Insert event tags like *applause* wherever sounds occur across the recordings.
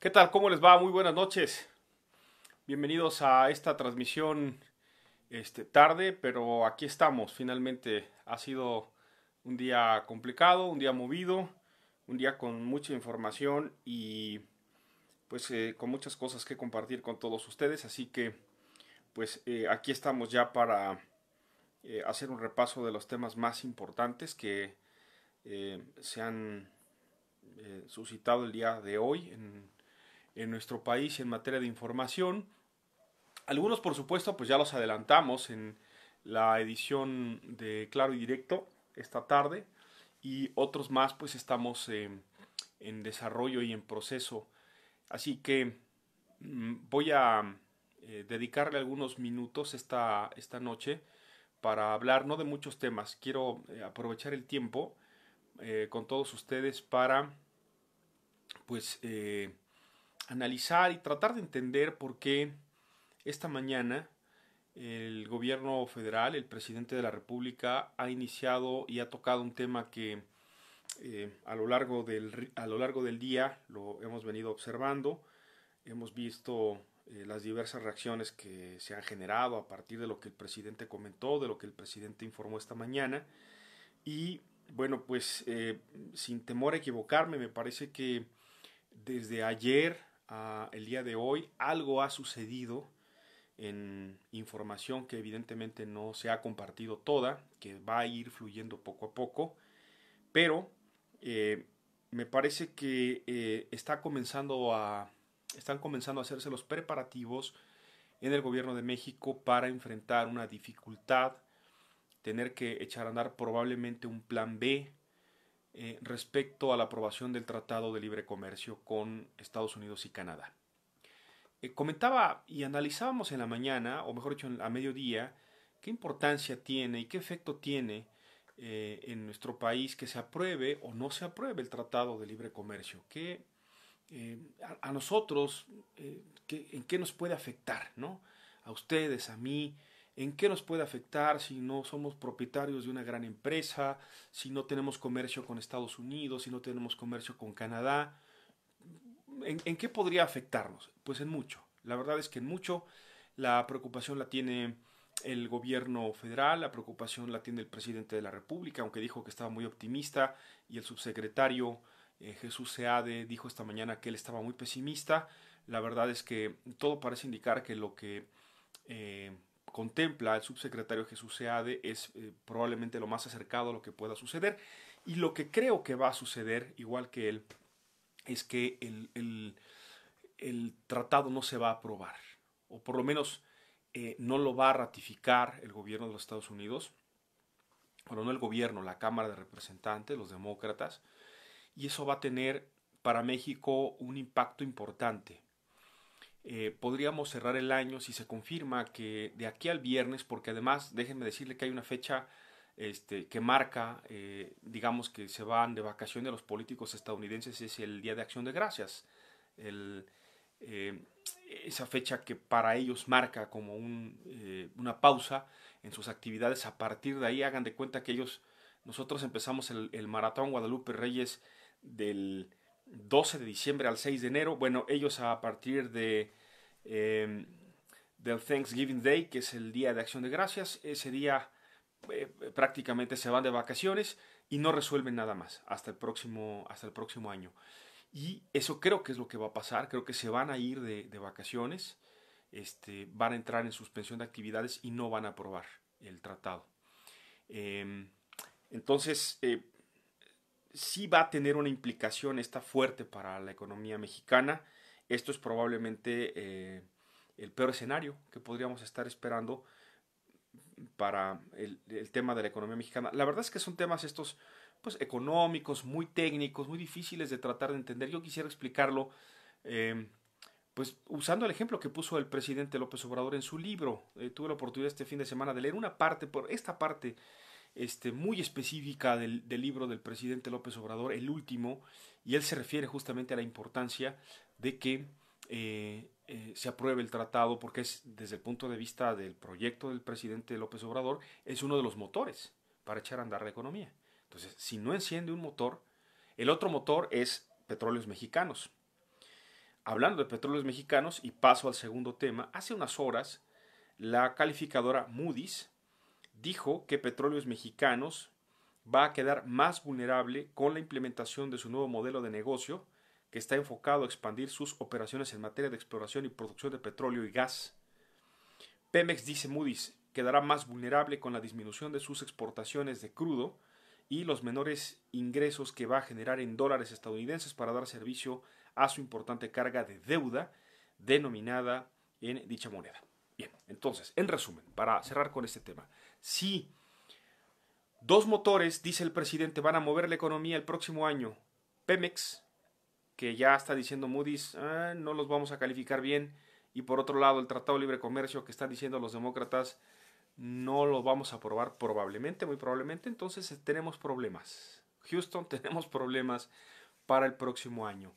¿Qué tal? ¿Cómo les va? Muy buenas noches. Bienvenidos a esta transmisión este, tarde, pero aquí estamos. Finalmente ha sido un día complicado, un día movido, un día con mucha información y pues eh, con muchas cosas que compartir con todos ustedes. Así que pues eh, aquí estamos ya para eh, hacer un repaso de los temas más importantes que se han suscitado el día de hoy en en nuestro país en materia de información. Algunos, por supuesto, pues ya los adelantamos en la edición de Claro y Directo esta tarde y otros más pues estamos eh, en desarrollo y en proceso. Así que mm, voy a eh, dedicarle algunos minutos esta, esta noche para hablar no de muchos temas. Quiero eh, aprovechar el tiempo con todos ustedes para pues analizar y tratar de entender por qué esta mañana el gobierno federal, el presidente de la República, ha iniciado y ha tocado un tema que eh, a, lo largo del, a lo largo del día lo hemos venido observando, hemos visto eh, las diversas reacciones que se han generado a partir de lo que el presidente comentó, de lo que el presidente informó esta mañana. Y bueno, pues eh, sin temor a equivocarme, me parece que desde ayer el día de hoy algo ha sucedido en información que evidentemente no se ha compartido toda, que va a ir fluyendo poco a poco, pero eh, me parece que eh, está comenzando a, están comenzando a hacerse los preparativos en el gobierno de México para enfrentar una dificultad, tener que echar a andar probablemente un plan B, eh, respecto a la aprobación del Tratado de Libre Comercio con Estados Unidos y Canadá. Eh, comentaba y analizábamos en la mañana, o mejor dicho, a mediodía, qué importancia tiene y qué efecto tiene eh, en nuestro país que se apruebe o no se apruebe el Tratado de Libre Comercio, que a, nosotros, en qué nos puede afectar, ¿no? A ustedes, a mí, en qué nos puede afectar si no somos propietarios de una gran empresa, si no tenemos comercio con Estados Unidos, si no tenemos comercio con Canadá. ¿En, qué podría afectarnos? Pues en mucho. La verdad es que en mucho la preocupación la tiene el gobierno federal, la preocupación la tiene el presidente de la República, aunque dijo que estaba muy optimista, y el subsecretario eh, Jesús Seade dijo esta mañana que él estaba muy pesimista. La verdad es que todo parece indicar que lo que eh, contempla el subsecretario Jesús Seade es eh, probablemente lo más acercado a lo que pueda suceder. Y lo que creo que va a suceder, igual que él, es que el, tratado no se va a aprobar, o por lo menos eh, no lo va a ratificar el gobierno de los Estados Unidos, bueno, no el gobierno, la Cámara de Representantes, los demócratas, y eso va a tener para México un impacto importante. Eh, podríamos cerrar el año si se confirma que de aquí al viernes, porque además déjenme decirle que hay una fecha este, que marca, eh, digamos que se van de vacaciones los políticos estadounidenses, es el Día de Acción de Gracias, eh, esa fecha que para ellos marca como una pausa en sus actividades, a partir de ahí hagan de cuenta que ellos, nosotros empezamos el maratón Guadalupe Reyes del 12 de diciembre al 6 de enero. Bueno, ellos a partir de em, del Thanksgiving Day, que es el día de Acción de Gracias, ese día eh, prácticamente se van de vacaciones y no resuelven nada más hasta el próximo hasta el próximo año. Y eso creo que es lo que va a pasar. Creo que se van a ir de, vacaciones, este, van a entrar en suspensión de actividades y no van a aprobar el tratado. Em, entonces, eh, si va a tener una implicación, esta fuerte para la economía mexicana. Esto es probablemente eh, el peor escenario que podríamos estar esperando para el, tema de la economía mexicana. La verdad es que son temas estos pues económicos, muy técnicos, muy difíciles de tratar de entender. Yo quisiera explicarlo em, pues usando el ejemplo que puso el presidente López Obrador en su libro. Eh, tuve la oportunidad este fin de semana de leer una parte, por esta parte este, muy específica del, libro del presidente López Obrador, el último, y él se refiere justamente a la importancia de que eh, eh, se apruebe el tratado porque es desde el punto de vista del proyecto del presidente López Obrador es uno de los motores para echar a andar la economía. Entonces, si no enciende un motor, el otro motor es petróleos mexicanos. Hablando de petróleos mexicanos y paso al segundo tema, hace unas horas la calificadora Moody's dijo que Petróleos Mexicanos va a quedar más vulnerable con la implementación de su nuevo modelo de negocio, que está enfocado a expandir sus operaciones en materia de exploración y producción de petróleo y gas. Pemex, dice Moody's, quedará más vulnerable con la disminución de sus exportaciones de crudo y los menores ingresos que va a generar en dólares estadounidenses para dar servicio a su importante carga de deuda denominada en dicha moneda. Bien, entonces, en resumen, para cerrar con este tema, Sí, dos motores, dice el presidente, van a mover la economía el próximo año. Pemex, que ya está diciendo Moody's, ah, no los vamos a calificar bien. Y por otro lado, el Tratado de Libre Comercio que están diciendo los demócratas, no lo vamos a aprobar probablemente, muy probablemente. Entonces eh, tenemos problemas. Houston, *laughs* tenemos problemas para el próximo año.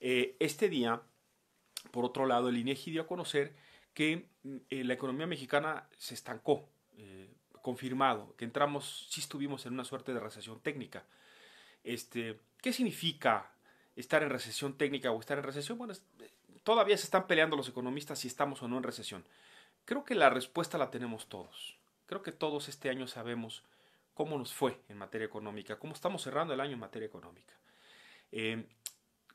Eh, este día, por otro lado, el INEGI dio a conocer que mm, eh, la economía mexicana se estancó confirmado, que entramos, sí estuvimos en una suerte de recesión técnica. Este, ¿Qué significa estar en recesión técnica o estar en recesión? Bueno, eh, todavía se están peleando los economistas si estamos o no en recesión. Creo que la respuesta la tenemos todos. Creo que todos este año sabemos cómo nos fue en materia económica, cómo estamos cerrando el año en materia económica. Eh,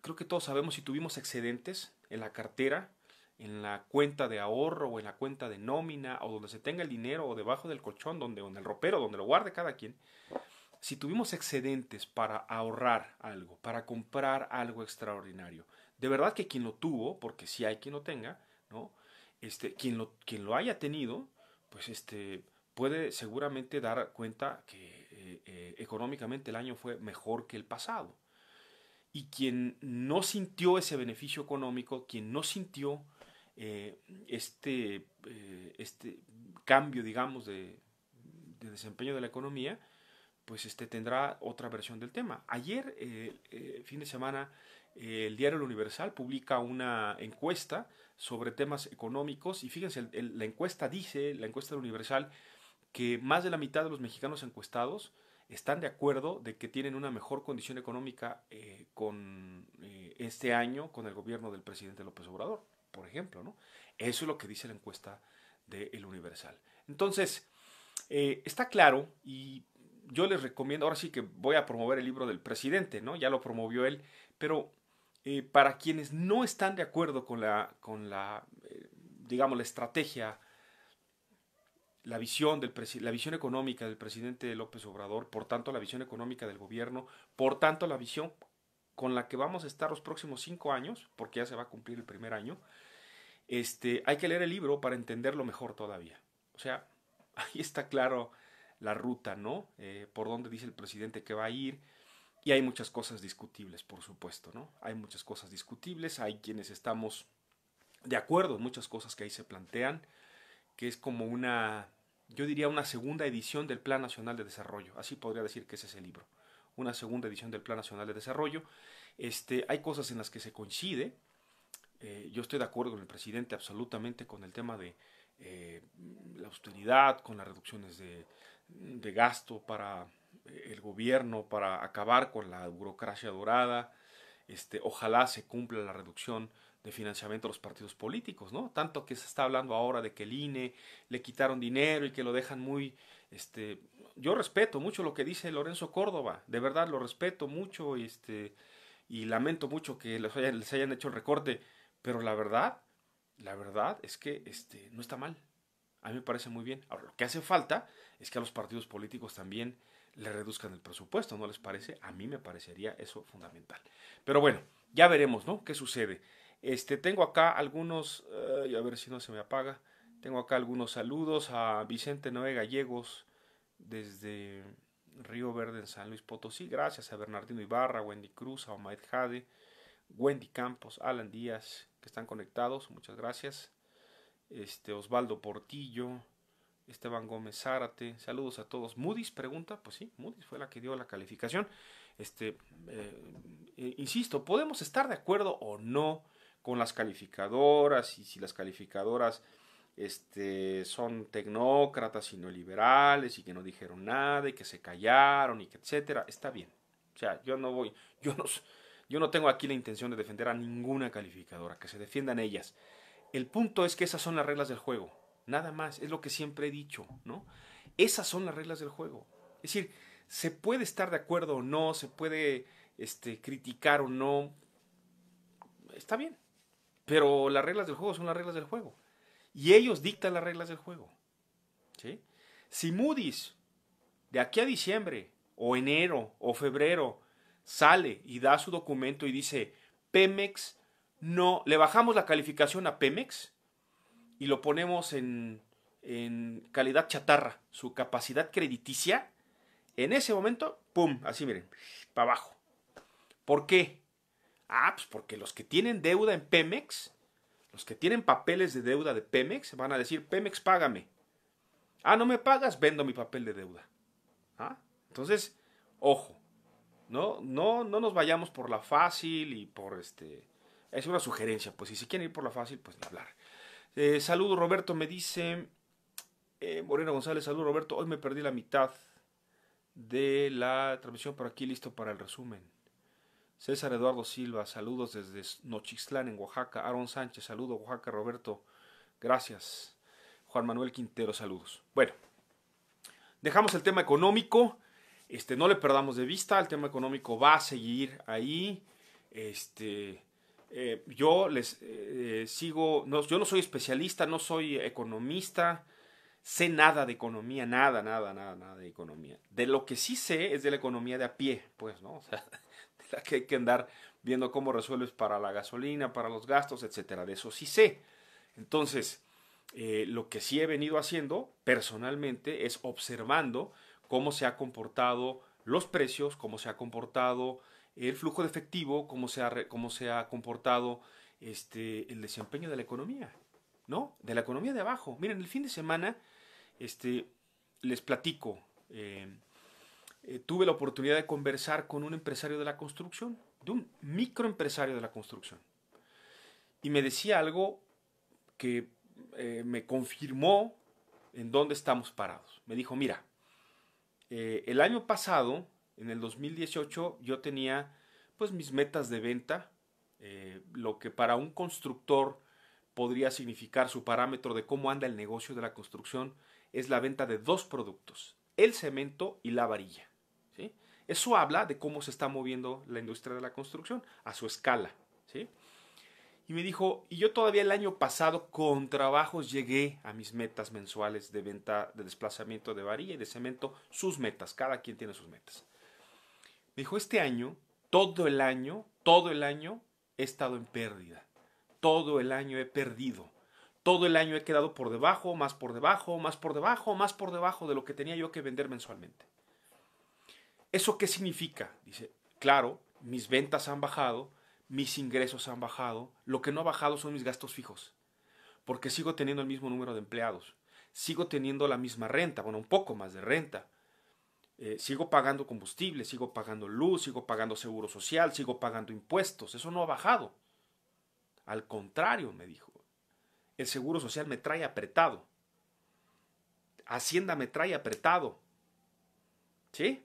creo que todos sabemos si tuvimos excedentes en la cartera, en la cuenta de ahorro o en la cuenta de nómina o donde se tenga el dinero o debajo del colchón, donde, o en el ropero, donde lo guarde cada quien, si tuvimos excedentes para ahorrar algo, para comprar algo extraordinario, de verdad que quien lo tuvo, porque si hay quien lo tenga, ¿no? Este, quien lo, quien lo haya tenido, pues este, puede seguramente dar cuenta que eh, eh, económicamente el año fue mejor que el pasado. Y quien no sintió ese beneficio económico, quien no sintió eh, este, eh, este cambio, digamos, de, desempeño de la economía, pues este, tendrá otra versión del tema. Ayer, eh, fin de semana, el diario El Universal publica una encuesta sobre temas económicos y fíjense, la encuesta dice, la encuesta del Universal, que más de la mitad de los mexicanos encuestados están de acuerdo de que tienen una mejor condición económica con este año con el gobierno del presidente López Obrador por ejemplo. ¿no? Eso es lo que dice la encuesta del El Universal. Entonces, eh, está claro y yo les recomiendo, ahora sí que voy a promover el libro del presidente, ¿no? Ya lo promovió él, pero eh, para quienes no están de acuerdo con la, eh, digamos, la estrategia, la visión, del la visión económica del presidente López Obrador, por tanto la visión económica del gobierno, por tanto la visión con la que vamos a estar los próximos cinco años, porque ya se va a cumplir el primer año, este, hay que leer el libro para entenderlo mejor todavía. O sea, *laughs* ahí está claro la ruta, ¿no? Eh, por dónde dice el presidente que va a ir. Y hay muchas cosas discutibles, por supuesto, ¿no? Hay muchas cosas discutibles, hay quienes estamos de acuerdo muchas cosas que ahí se plantean, que es como una, yo diría, una segunda edición del Plan Nacional de Desarrollo. Así podría decir que ese es el libro una segunda edición del Plan Nacional de Desarrollo. Este, hay cosas en las que se coincide. Eh, yo estoy de acuerdo con el presidente absolutamente con el tema de eh, la austeridad, con las reducciones de, gasto para eh, el gobierno, para acabar con la burocracia dorada. Este, ojalá se cumpla la reducción de financiamiento a los partidos políticos, ¿no? Tanto que se está hablando ahora de que el INE le quitaron dinero y que lo dejan muy este, yo respeto mucho lo que dice Lorenzo Córdoba, de verdad lo respeto mucho este, y lamento mucho que les hayan, hecho el recorte, pero la verdad, la verdad es que este, no está mal. A mí me parece muy bien. Ahora, lo que hace falta es que a los partidos políticos también le reduzcan el presupuesto, ¿no les parece? A mí me parecería eso fundamental. Pero bueno, ya veremos, ¿no? ¿Qué sucede? Este, tengo acá algunos, y a ver si no se me apaga, tengo acá algunos saludos a Vicente Noé Gallegos, desde Río Verde en San Luis Potosí. Gracias a Bernardino Ibarra, Wendy Cruz, a Omaed Jade, Wendy Campos, Alan Díaz, que están conectados. Muchas gracias. Este, Osvaldo Portillo, Esteban Gómez Zárate. Saludos a todos. Moody's pregunta, pues sí, Moody's fue la que dio la calificación. Este, eh, eh, insisto, podemos estar de acuerdo o no con las calificadoras y si las calificadoras este, son tecnócratas y no liberales y que no dijeron nada y que se callaron y que etcétera, está bien. O sea, yo no voy, yo no, yo no tengo aquí la intención de defender a ninguna calificadora, que se defiendan ellas. El punto es que esas son las reglas del juego, nada más, es lo que siempre he dicho, ¿no? Esas son las reglas del juego. Es decir, se puede estar de acuerdo o no, se puede este, criticar o no, está bien, pero las reglas del juego son las reglas del juego y ellos dictan las reglas del juego. Si Moody's de aquí a diciembre o enero o febrero sale y da su documento y dice Pemex no le bajamos la calificación a Pemex y lo ponemos en, en calidad chatarra, su capacidad crediticia, en ese momento, pum, así miren, para abajo. ¿Por qué? Ah, pues porque los que tienen deuda en Pemex los que tienen papeles de deuda de Pemex van a decir, Pemex, págame. Ah, no me pagas, vendo mi papel de deuda. ¿Ah? Entonces, ojo, no, no, no nos vayamos por la fácil y por este... Es una sugerencia, pues si se quieren ir por la fácil, pues ni hablar. Eh, saludo Roberto, me dice eh, Morena González, saludo Roberto, hoy me perdí la mitad de la transmisión, por aquí listo para el resumen. César Eduardo Silva, saludos desde Nochixtlán en Oaxaca. Aaron Sánchez, saludo, Oaxaca. Roberto, gracias. Juan Manuel Quintero, saludos. Bueno, dejamos el tema económico. Este, no le perdamos de vista, el tema económico va a seguir ahí. Este, eh, yo les eh, eh, sigo, no, yo no soy especialista, no soy economista, sé nada de economía, nada, nada, nada, nada de economía. De lo que sí sé es de la economía de a pie, pues, ¿no? O sea, *laughs* que hay que andar viendo cómo resuelves para la gasolina, para los gastos, etcétera. De eso sí sé. Entonces, eh, lo que sí he venido haciendo personalmente es observando cómo se ha comportado los precios, cómo se ha comportado el flujo de efectivo, cómo se ha, cómo se ha comportado este, el desempeño de la economía, ¿no? De la economía de abajo. Miren, el fin de semana este, les platico. Eh, eh, tuve la oportunidad de conversar con un empresario de la construcción, de un microempresario de la construcción. Y me decía algo que eh, me confirmó en dónde estamos parados. Me dijo, mira, eh, el año pasado, en el 2018, yo tenía pues mis metas de venta, lo que para un constructor podría significar su parámetro de cómo anda el negocio de la construcción es la venta de dos productos, el cemento y la varilla. Eso habla de cómo se está moviendo la industria de la construcción a su escala. ¿sí? Y me dijo, y yo todavía el año pasado con trabajos llegué a mis metas mensuales de venta, de desplazamiento de varilla y de cemento, sus metas, cada quien tiene sus metas. Me dijo, este año, todo el año, todo el año he estado en pérdida. Todo el año he perdido. Todo el año he quedado por debajo, más por debajo, más por debajo, más por debajo de lo que tenía yo que vender mensualmente. ¿Eso qué significa? Dice, claro, mis ventas han bajado, mis ingresos han bajado, lo que no ha bajado son mis gastos fijos, porque sigo teniendo el mismo número de empleados, sigo teniendo la misma renta, bueno, un poco más de renta, eh, sigo pagando combustible, sigo pagando luz, sigo pagando seguro social, sigo pagando impuestos, eso no ha bajado. Al contrario, me dijo, el seguro social me trae apretado, Hacienda me trae apretado, ¿sí?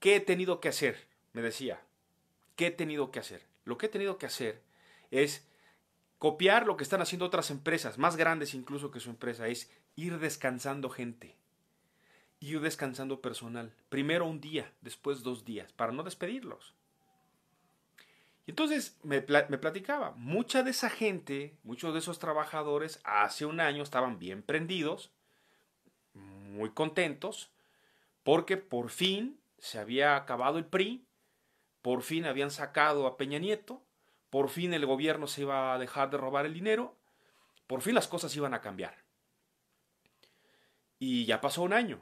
¿Qué he tenido que hacer? Me decía, ¿qué he tenido que hacer? Lo que he tenido que hacer es copiar lo que están haciendo otras empresas, más grandes incluso que su empresa, es ir descansando gente, ir descansando personal, primero un día, después dos días, para no despedirlos. Y entonces me, me platicaba, mucha de esa gente, muchos de esos trabajadores, hace un año estaban bien prendidos, muy contentos, porque por fin se había acabado el PRI, por fin habían sacado a Peña Nieto, por fin el gobierno se iba a dejar de robar el dinero, por fin las cosas iban a cambiar. Y ya pasó un año.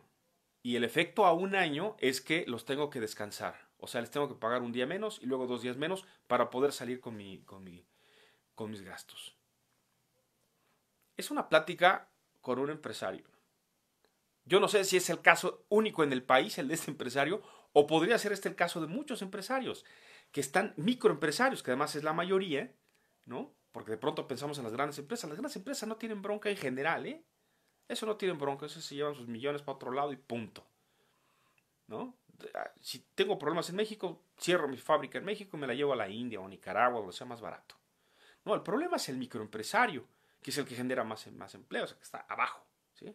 Y el efecto a un año es que los tengo que descansar. O sea, les tengo que pagar un día menos y luego dos días menos para poder salir con, con mis gastos. Es una plática con un empresario yo no sé si es el caso único en el país, el de este empresario, o podría ser este el caso de muchos empresarios, que están microempresarios, que además es la mayoría, ¿no? Porque de pronto pensamos en las grandes empresas. Las grandes empresas no tienen bronca en general, ¿eh? Eso no tienen bronca, eso se llevan sus millones para otro lado y punto. ¿No? Ah, si tengo problemas en México, cierro mi fábrica en México y me la llevo a la India o Nicaragua, donde sea más barato. No, el problema es el microempresario, que es el que genera más, más empleos, o sea, que está abajo. ¿sí?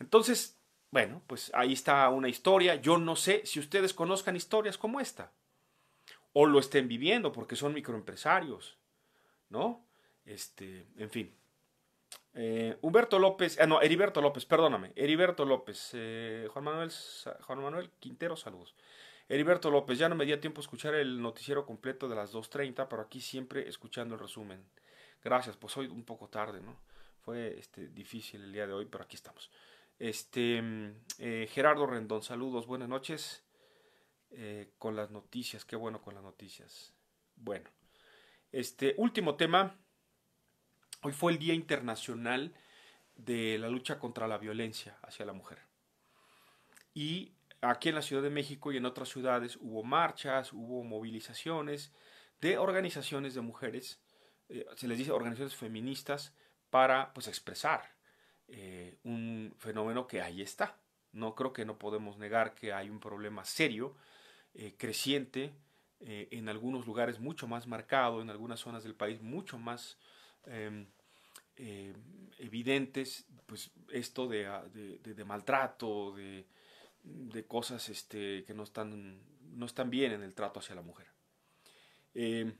Entonces, bueno, pues ahí está una historia. Yo no sé si ustedes conozcan historias como esta. O lo estén viviendo porque son microempresarios. ¿No? Este, en fin. Eh, Humberto López, ah, no, Heriberto López, perdóname. Heriberto López, eh, Juan, Manuel, Juan Manuel Quintero, saludos. Heriberto López, ya no me dio tiempo a escuchar el noticiero completo de las 2.30, pero aquí siempre escuchando el resumen. Gracias, pues hoy un poco tarde, ¿no? Fue este, difícil el día de hoy, pero aquí estamos. Este, mm, eh, Gerardo Rendón, saludos, buenas noches. Eh, con las noticias, qué bueno con las noticias. Bueno, este último tema. Hoy fue el Día Internacional de la Lucha contra la Violencia hacia la Mujer. Y aquí en la Ciudad de México y en otras ciudades hubo marchas, hubo movilizaciones de organizaciones de mujeres, eh, se les dice organizaciones feministas, para pues expresar eh, un fenómeno que ahí está. No creo que no podemos negar que hay un problema serio, eh, creciente, eh, en algunos lugares mucho más marcado, en algunas zonas del país mucho más em, evidentes, pues esto de, ah, maltrato, de, cosas este, que no están, no están bien en el trato hacia la mujer. Em,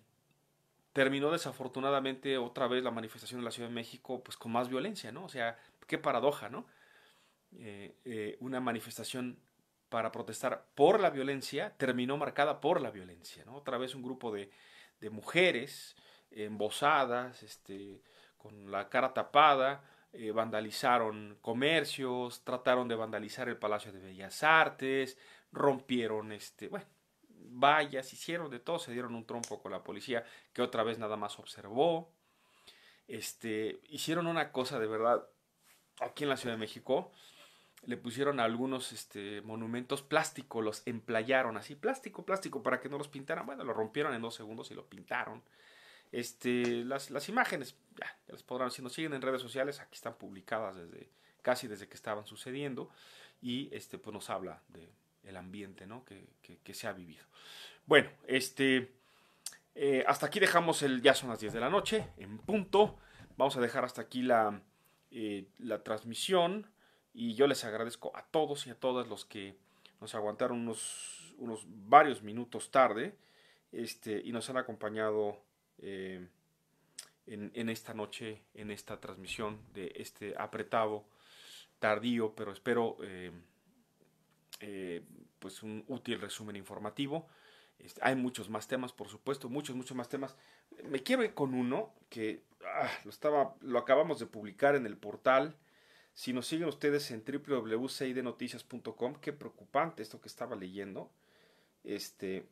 terminó desafortunadamente otra vez la manifestación en la Ciudad de México, pues con más violencia, ¿no? O sea, qué paradoja, ¿no? Eh, eh, una manifestación para protestar por la violencia terminó marcada por la violencia, ¿no? Otra vez un grupo de, de mujeres eh, embosadas, este, con la cara tapada, vandalizaron comercios, trataron de vandalizar el Palacio de Bellas Artes, rompieron, este, bueno, vallas, hicieron de todo, se dieron un trompo con la policía que otra vez nada más observó. Este, hicieron una cosa de verdad aquí en la Ciudad de México. Le pusieron algunos este, monumentos plásticos, los emplayaron así, plástico, plástico, para que no los pintaran. Bueno, lo rompieron en dos segundos y lo pintaron. Este, las, imágenes, ya, ya podrán, si nos siguen en redes sociales, aquí están publicadas desde, casi desde que estaban sucediendo. Y este, pues nos habla de, el ambiente ¿no? que, se ha vivido. Bueno, este, eh, hasta aquí dejamos el, ya son las 10 de la noche, en punto. Vamos a dejar hasta aquí la, eh, la transmisión y yo les agradezco a todos y a todas los que nos aguantaron unos, unos varios minutos tarde este, y nos han acompañado eh, en, en esta noche, en esta transmisión de este apretado, tardío, pero espero... Eh, pues un útil resumen informativo. Este, hay muchos más temas, por supuesto, muchos, muchos más temas. Me quiero ir con uno que ah, lo, estaba, lo acabamos de publicar en el portal. Si nos siguen ustedes en www.cidnoticias.com, qué preocupante esto que estaba leyendo. Este.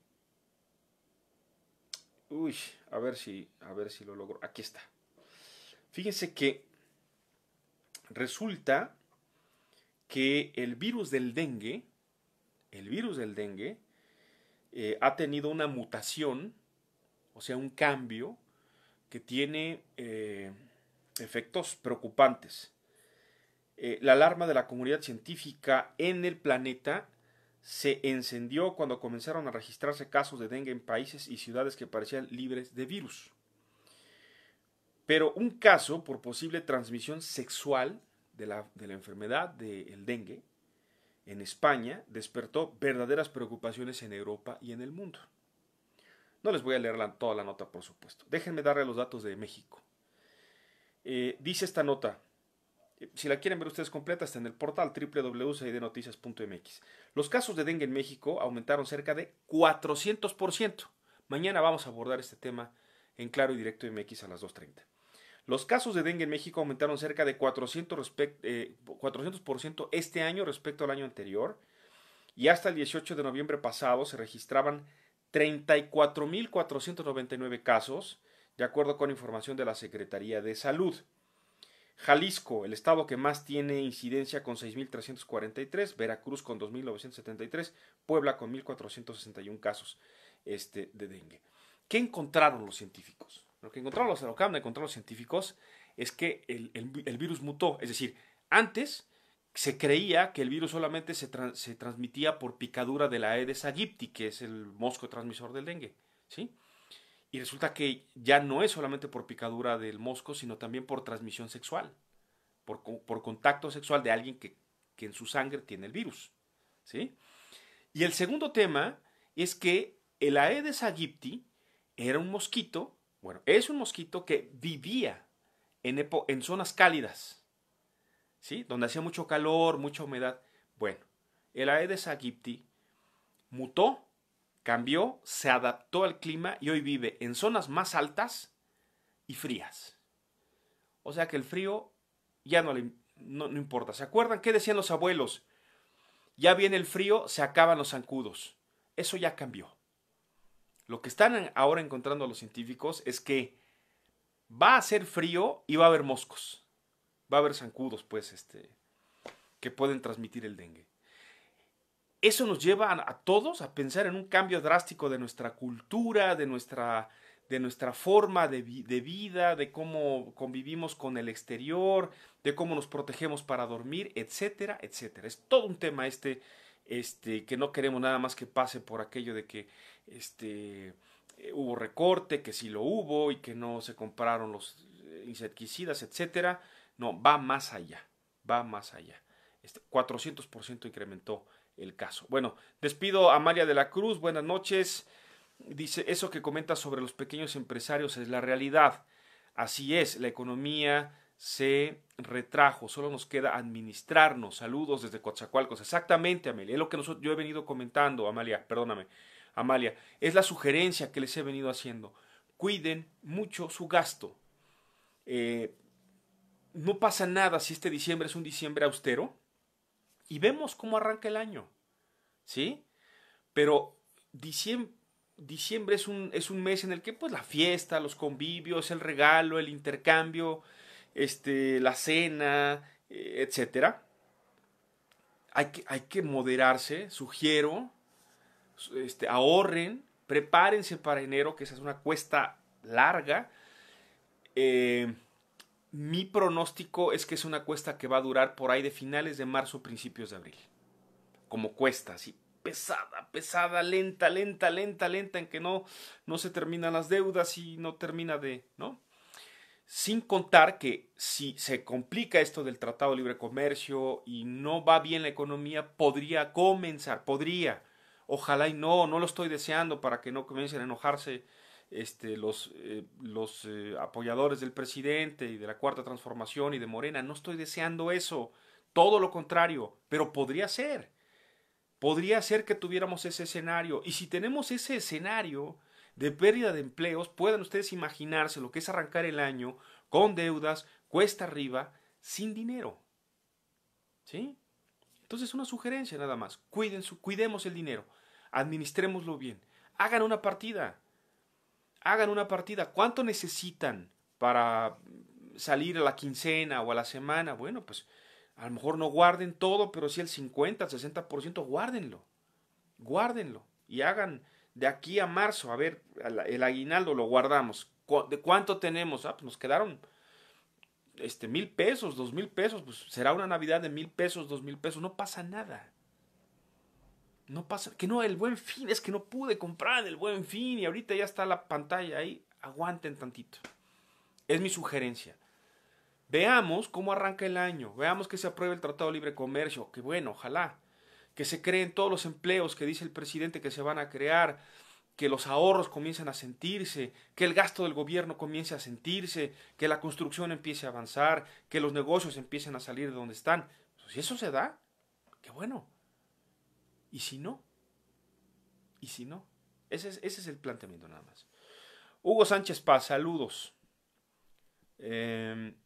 Uy, a ver si, a ver si lo logro. Aquí está. Fíjense que resulta que el virus del dengue el virus del dengue eh, ha tenido una mutación, o sea, un cambio que tiene eh, efectos preocupantes. Eh, la alarma de la comunidad científica en el planeta se encendió cuando comenzaron a registrarse casos de dengue en países y ciudades que parecían libres de virus. Pero un caso por posible transmisión sexual de la, enfermedad del dengue en España despertó verdaderas preocupaciones en Europa y en el mundo. No les voy a leer toda la nota, por supuesto. Déjenme darle los datos de México. Eh, dice esta nota, eh, si la quieren ver ustedes completa, está en el portal mx. Los casos de dengue en México aumentaron cerca de 400%. Mañana vamos a abordar este tema en Claro y Directo MX a las 2.30. Los casos de dengue en México aumentaron cerca de 400, eh, este año respecto al año anterior y hasta el 18 de noviembre pasado se registraban 34.499 casos, de acuerdo con información de la Secretaría de Salud. Jalisco, el estado que más tiene incidencia con 6.343, Veracruz con 2.973, Puebla con 1.461 casos este, de dengue. ¿Qué encontraron los científicos? Lo que encontraron los, lo los científicos es que el, virus mutó. Es decir, antes se creía que el virus solamente se, se transmitía por picadura de la Aedes aegypti, que es el mosco transmisor del dengue. ¿sí? Y resulta que ya no es solamente por picadura del mosco, sino también por transmisión sexual, por, contacto sexual de alguien que, que, en su sangre tiene el virus. ¿sí? Y el segundo tema es que el Aedes aegypti era un mosquito bueno, es un mosquito que vivía en, zonas cálidas, ¿sí? Donde hacía mucho calor, mucha humedad. Bueno, el Aedes aegypti mutó, cambió, se adaptó al clima y hoy vive en zonas más altas y frías. O sea que el frío ya no le no importa. ¿Se acuerdan qué decían los abuelos? Ya viene el frío, se acaban los zancudos. Eso ya cambió. Lo que están ahora encontrando los científicos es que va a ser frío y va a haber moscos. Va a haber zancudos, pues, este, que pueden transmitir el dengue. Eso nos lleva a, todos a pensar en un cambio drástico de nuestra cultura, de nuestra, de nuestra forma de vida, de cómo convivimos con el exterior, de cómo nos protegemos para dormir, etcétera, etcétera. Es todo un tema este este, que no queremos nada más que pase por aquello de que este, eh, hubo recorte, que sí lo hubo y que no se compraron los eh, insecticidas, etcétera. No, va más allá, va más allá. Este, 400% incrementó el caso. Bueno, despido a María de la Cruz, buenas noches. Dice, eso que comenta sobre los pequeños empresarios es la realidad. Así es, la economía se retrajo, solo nos queda administrarnos. Saludos desde Coatzacoalcos. Exactamente, Amelia, es lo que yo he venido comentando, Amalia, perdóname, Amalia, es la sugerencia que les he venido haciendo. Cuiden mucho su gasto. Eh, no pasa nada si este diciembre es un diciembre austero y vemos cómo arranca el año, ¿sí? Pero diciembre, diciembre es, un, es un mes en el que pues la fiesta, los convivios, el regalo, el intercambio, este, la cena, eh, etcétera. Hay que, hay que moderarse, sugiero, este, ahorren, prepárense para enero, que esa es una cuesta larga. Eh, mi pronóstico es que es una cuesta que va a durar por ahí de finales de marzo, principios de abril. Como cuesta, así pesada, pesada, lenta, lenta, lenta, lenta, en que no, no se terminan las deudas y no termina de, ¿no? Sin contar que si se complica esto del Tratado de Libre Comercio y no va bien la economía, podría comenzar, podría. Ojalá y no, no lo estoy deseando para que no comiencen a enojarse este, los, eh, los eh, apoyadores del presidente y de la Cuarta Transformación y de Morena. No estoy deseando eso, todo lo contrario, pero podría ser. Podría ser que tuviéramos ese escenario. Y si tenemos ese escenario, de pérdida de empleos, puedan ustedes imaginarse lo que es arrancar el año con deudas, cuesta arriba, sin dinero. ¿Sí? Entonces, una sugerencia nada más. cuidemos el dinero, administrémoslo bien. Hagan una partida. Hagan una partida. ¿Cuánto necesitan para salir a la quincena o a la semana? Bueno, pues a lo mejor no guarden todo, pero si el 50, el 60%, guárdenlo. Guárdenlo y hagan de aquí a marzo, a ver, el aguinaldo lo guardamos. ¿De cuánto tenemos? Ah, pues nos quedaron este, mil pesos, dos mil pesos, pues será una Navidad de mil pesos, dos mil pesos, no pasa nada. No pasa, que no, el buen fin, es que no pude comprar el buen fin y ahorita ya está la pantalla ahí, aguanten tantito. Es mi sugerencia. Veamos cómo arranca el año, veamos que se apruebe el Tratado de Libre Comercio, que bueno, ojalá que se creen todos los empleos que dice el presidente que se van a crear, que los ahorros comiencen a sentirse, que el gasto del gobierno comience a sentirse, que la construcción empiece a avanzar, que los negocios empiecen a salir de donde están. Pues, si eso se da, qué bueno. ¿Y si no? ¿Y si no? Ese es, el planteamiento nada más. Hugo Sánchez Paz, saludos. Em,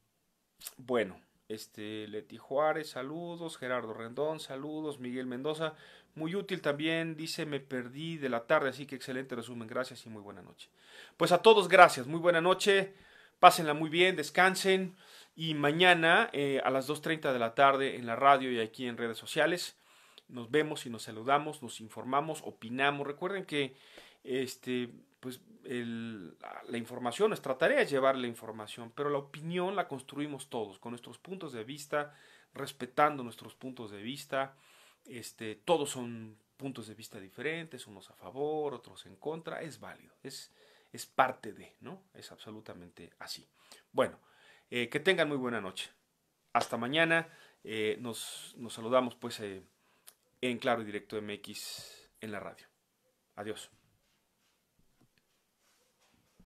bueno. Este, Leti Juárez, saludos. Gerardo Rendón, saludos. Miguel Mendoza, muy útil también. Dice, me perdí de la tarde, así que excelente resumen. Gracias y muy buena noche. Pues a todos, gracias. Muy buena noche. Pásenla muy bien, descansen. Y mañana eh, a las 2.30 de la tarde en la radio y aquí en redes sociales. Nos vemos y nos saludamos, nos informamos, opinamos. Recuerden que este, pues la, información, nuestra tarea es llevar la información, pero la opinión la construimos todos, con nuestros puntos de vista, respetando nuestros puntos de vista. Este, todos son puntos de vista diferentes, unos a favor, otros en contra, es válido, es, es parte de, ¿no? Es absolutamente así. Bueno, eh, que tengan muy buena noche. Hasta mañana. Eh, nos, saludamos pues eh, en Claro y Directo MX en la radio. Adiós.